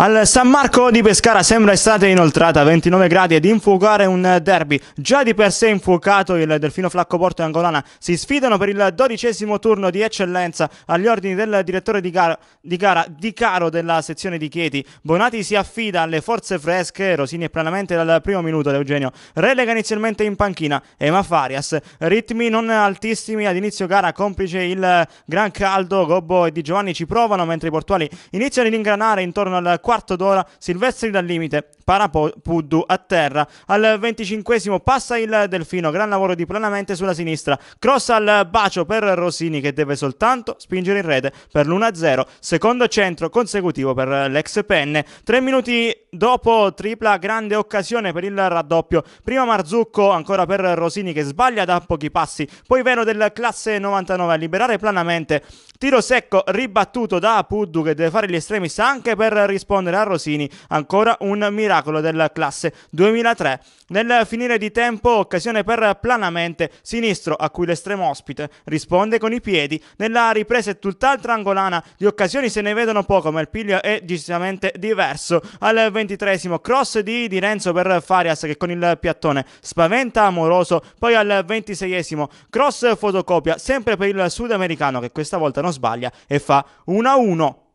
Al San Marco di Pescara sembra estate inoltrata, 29 gradi ed infuocare un derby. Già di per sé infuocato il Delfino Flacco Porto e Angolana si sfidano per il dodicesimo turno di eccellenza agli ordini del direttore di gara, di gara Di Caro della sezione di Chieti. Bonati si affida alle forze fresche, Rosini è Planamente dal primo minuto Eugenio. Relega inizialmente in panchina Ema Farias. Ritmi non altissimi ad inizio gara, complice il gran caldo, Gobbo e Di Giovanni ci provano mentre i portuali iniziano ad ingranare intorno al quarto d'ora Silvestri dal limite, Parapuddu a terra. Al venticinquesimo passa il Delfino, gran lavoro di planamente sulla sinistra. Cross al bacio per Rosini che deve soltanto spingere in rete per l'1-0, secondo centro consecutivo per l'ex Penne. Tre minuti dopo tripla, grande occasione per il raddoppio. Prima Marzucco ancora per Rosini che sbaglia da pochi passi, poi Vero del classe 99 a liberare planamente Tiro secco ribattuto da Puddu che deve fare gli estremis anche per rispondere a Rosini. Ancora un miracolo della classe 2003. Nel finire di tempo, occasione per Planamente, sinistro a cui l'estremo ospite risponde con i piedi. Nella ripresa è tutt'altra angolana, di occasioni se ne vedono poco, ma il piglio è decisamente diverso. Al ventitresimo cross di Di Renzo per Farias che con il piattone spaventa Amoroso, poi al ventiseiesimo cross fotocopia sempre per il sudamericano che questa volta non non sbaglia e fa 1-1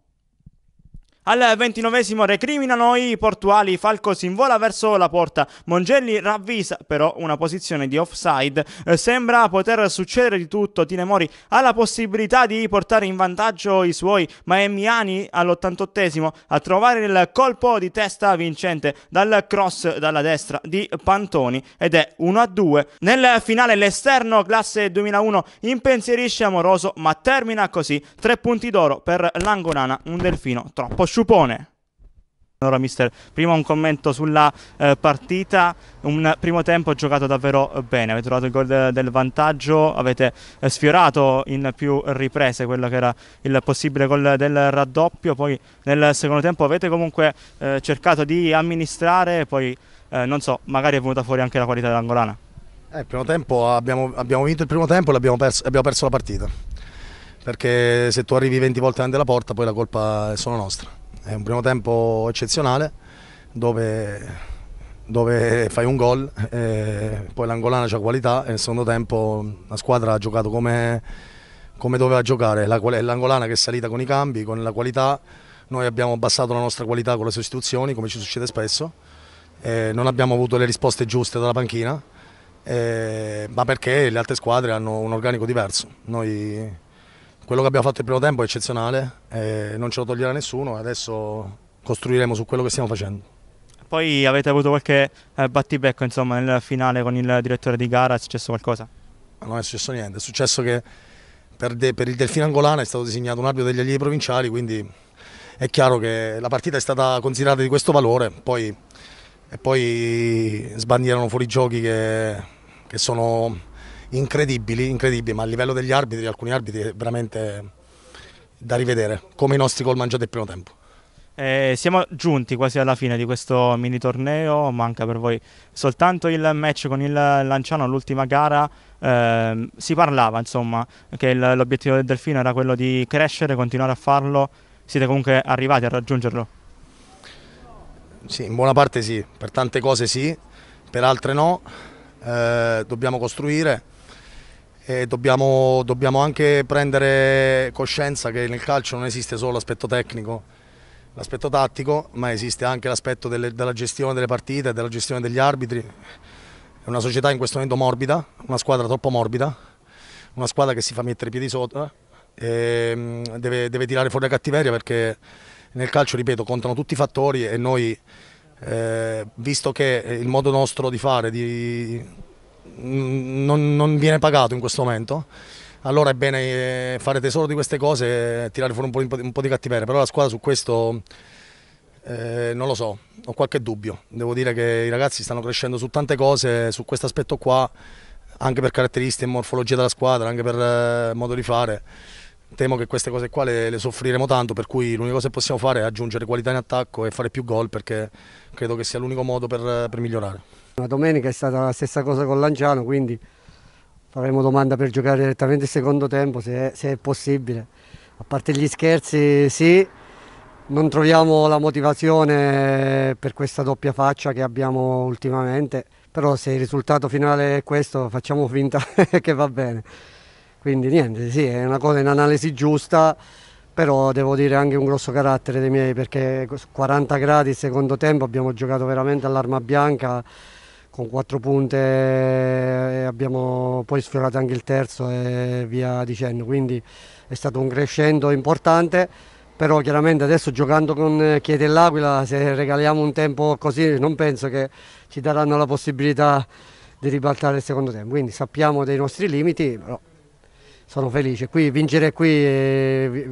al ventinovesimo recriminano i portuali, Falco si invola verso la porta, Mongelli ravvisa però una posizione di offside, eh, sembra poter succedere di tutto, Tine Mori ha la possibilità di portare in vantaggio i suoi, ma è Miani all'ottantottesimo a trovare il colpo di testa vincente dal cross dalla destra di Pantoni ed è 1-2. Nel finale l'esterno classe 2001 impensierisce Amoroso ma termina così, tre punti d'oro per l'Angolana, un delfino troppo sciupone. Allora, mister, prima un commento sulla eh, partita, un primo tempo giocato davvero bene, avete trovato il gol de del vantaggio, avete eh, sfiorato in più riprese quello che era il possibile gol del raddoppio, poi nel secondo tempo avete comunque eh, cercato di amministrare, poi eh, non so, magari è venuta fuori anche la qualità dell'angolana. Eh, il primo tempo abbiamo, abbiamo, vinto il primo tempo e abbiamo perso, abbiamo perso la partita, perché se tu arrivi 20 volte davanti alla porta poi la colpa è solo nostra. È un primo tempo eccezionale dove, dove fai un gol, eh, poi l'angolana c'ha qualità e nel secondo tempo la squadra ha giocato come, come doveva giocare, l'angolana che è salita con i cambi, con la qualità, noi abbiamo abbassato la nostra qualità con le sostituzioni come ci succede spesso, non abbiamo avuto le risposte giuste dalla panchina, eh, ma perché le altre squadre hanno un organico diverso. Noi quello che abbiamo fatto il primo tempo è eccezionale, eh, non ce lo toglierà nessuno e adesso costruiremo su quello che stiamo facendo. Poi avete avuto qualche eh, battibecco insomma, nel finale con il direttore di gara, è successo qualcosa? non è successo niente, è successo che per, de, per il Delfino Angolana è stato disegnato un arbitro degli allievi provinciali, quindi è chiaro che la partita è stata considerata di questo valore, poi, e poi sbandierano fuori giochi che, che sono incredibili, incredibili, ma a livello degli arbitri, alcuni arbitri è veramente da rivedere, come i nostri gol mangiati al primo tempo. Eh, siamo giunti quasi alla fine di questo mini torneo, manca per voi soltanto il match con il Lanciano l'ultima gara, eh, si parlava insomma che l'obiettivo del Delfino era quello di crescere, continuare a farlo, siete comunque arrivati a raggiungerlo? Sì, in buona parte sì, per tante cose sì, per altre no, eh, dobbiamo costruire, Dobbiamo, dobbiamo, anche prendere coscienza che nel calcio non esiste solo l'aspetto tecnico, l'aspetto tattico, ma esiste anche l'aspetto della gestione delle partite, della gestione degli arbitri. È una società in questo momento morbida, una squadra troppo morbida, una squadra che si fa mettere i piedi sotto, e eh, ehm, deve, deve, tirare fuori la cattiveria perché nel calcio, ripeto, contano tutti i fattori e noi, eh, visto che il modo nostro di fare, di Mm, non, non viene pagato in questo momento allora è bene eh, fare tesoro di queste cose e tirare fuori un po', di, un po di cattiveria, però la squadra su questo eh, non lo so, ho qualche dubbio, devo dire che i ragazzi stanno crescendo su tante cose, su questo aspetto qua, anche per caratteristiche e morfologia della squadra, anche per eh, modo di fare, temo che queste cose qua le, le soffriremo tanto, per cui l'unica cosa che possiamo fare è aggiungere qualità in attacco e fare più gol perché credo che sia l'unico modo per, per migliorare. La domenica è stata la stessa cosa con Lanciano, quindi faremo domanda per giocare direttamente il secondo tempo se è, se è possibile. A parte gli scherzi sì, non troviamo la motivazione per questa doppia faccia che abbiamo ultimamente, però se il risultato finale è questo facciamo finta che va bene. Quindi niente, sì, è una cosa in analisi giusta, però devo dire anche un grosso carattere dei miei perché 40 gradi il secondo tempo abbiamo giocato veramente all'arma bianca con quattro punte eh, abbiamo poi sfiorato anche il terzo e via dicendo, quindi è stato un crescendo importante, però chiaramente adesso giocando con Chiede e l'Aquila se regaliamo un tempo così non penso che ci daranno la possibilità di ribaltare il secondo tempo, quindi sappiamo dei nostri limiti, però sono felice, qui, vincere qui eh,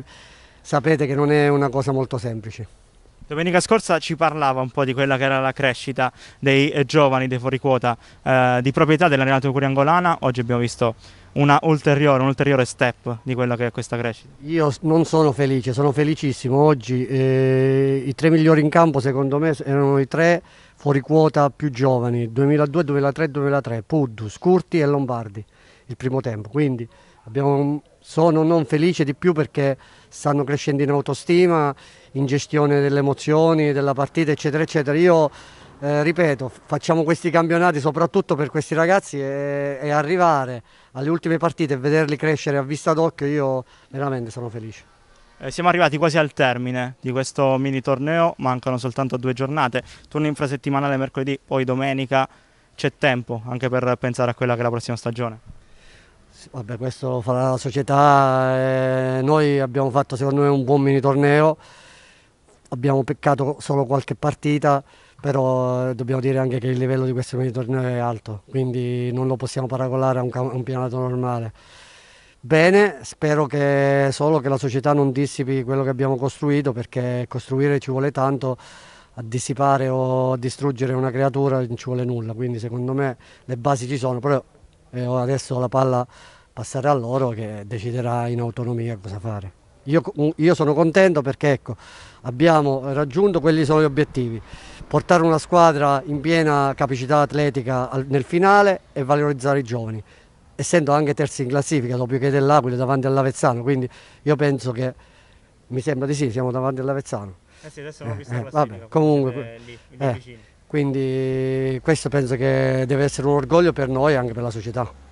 sapete che non è una cosa molto semplice. Domenica scorsa ci parlava un po' di quella che era la crescita dei eh, giovani, dei fuoriquota, eh, di proprietà dell'arenato curiangolana. Oggi abbiamo visto ulteriore, un ulteriore step di quella che è questa crescita. Io non sono felice, sono felicissimo. Oggi eh, i tre migliori in campo secondo me erano i tre fuori quota più giovani, 2002, 2003, 2003, Puddu, Scurti e Lombardi, il primo tempo. Quindi abbiamo, sono non felice di più perché stanno crescendo in autostima, in gestione delle emozioni, della partita, eccetera, eccetera. Io eh, ripeto, facciamo questi campionati soprattutto per questi ragazzi e, e arrivare alle ultime partite e vederli crescere a vista d'occhio, io veramente sono felice. Eh, siamo arrivati quasi al termine di questo mini torneo, mancano soltanto due giornate, turno infrasettimanale mercoledì, poi domenica, c'è tempo anche per pensare a quella che è la prossima stagione. Vabbè, questo lo farà la società, eh, noi abbiamo fatto secondo me un buon mini torneo, abbiamo peccato solo qualche partita, però eh, dobbiamo dire anche che il livello di questo mini torneo è alto, quindi non lo possiamo paragonare a un campionato normale. Bene, spero che solo che la società non dissipi quello che abbiamo costruito, perché costruire ci vuole tanto, a dissipare o a distruggere una creatura non ci vuole nulla, quindi secondo me le basi ci sono, però e adesso la palla passerà a loro che deciderà in autonomia cosa fare. Io, io sono contento perché ecco, abbiamo raggiunto quelli sono gli obiettivi, portare una squadra in piena capacità atletica nel finale e valorizzare i giovani, essendo anche terzi in classifica dopo che dell'Aquila davanti all'Avezzano, quindi io penso che mi sembra di sì, siamo davanti all'Avezzano. Eh sì, adesso l'ho eh, visto eh, eh vabbè, comunque, lì, eh, vicino. Quindi questo penso che deve essere un orgoglio per noi e anche per la società.